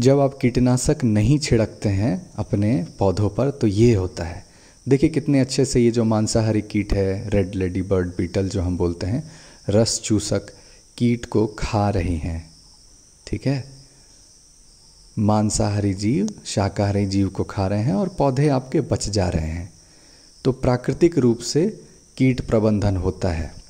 जब आप कीटनाशक नहीं छिड़कते हैं अपने पौधों पर तो ये होता है देखिए कितने अच्छे से ये जो मांसाहारी कीट है रेड लेडी बर्ड बीटल जो हम बोलते हैं रस चूसक कीट को खा रही हैं ठीक है मांसाहारी जीव शाकाहारी जीव को खा रहे हैं और पौधे आपके बच जा रहे हैं तो प्राकृतिक रूप से कीट प्रबंधन होता है